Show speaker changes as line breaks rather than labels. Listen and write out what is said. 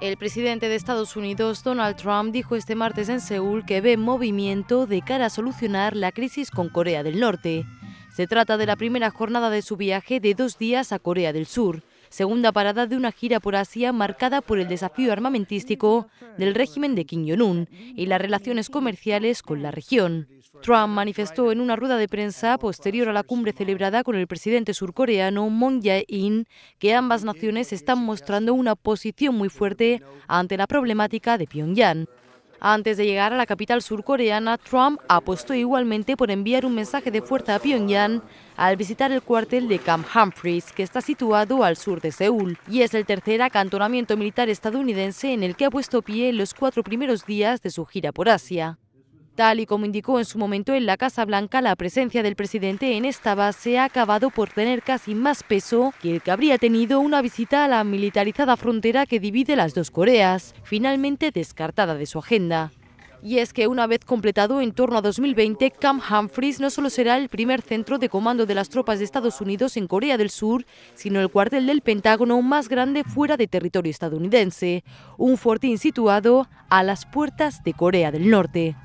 El presidente de Estados Unidos, Donald Trump, dijo este martes en Seúl que ve movimiento de cara a solucionar la crisis con Corea del Norte. Se trata de la primera jornada de su viaje de dos días a Corea del Sur segunda parada de una gira por Asia marcada por el desafío armamentístico del régimen de Kim Jong-un y las relaciones comerciales con la región. Trump manifestó en una rueda de prensa posterior a la cumbre celebrada con el presidente surcoreano Moon Jae-in que ambas naciones están mostrando una posición muy fuerte ante la problemática de Pyongyang. Antes de llegar a la capital surcoreana, Trump apostó igualmente por enviar un mensaje de fuerza a Pyongyang al visitar el cuartel de Camp Humphreys, que está situado al sur de Seúl, y es el tercer acantonamiento militar estadounidense en el que ha puesto pie en los cuatro primeros días de su gira por Asia. Tal y como indicó en su momento en la Casa Blanca, la presencia del presidente en esta base ha acabado por tener casi más peso que el que habría tenido una visita a la militarizada frontera que divide las dos Coreas, finalmente descartada de su agenda. Y es que una vez completado en torno a 2020, Camp Humphreys no solo será el primer centro de comando de las tropas de Estados Unidos en Corea del Sur, sino el cuartel del Pentágono más grande fuera de territorio estadounidense, un fortín situado a las puertas de Corea del Norte.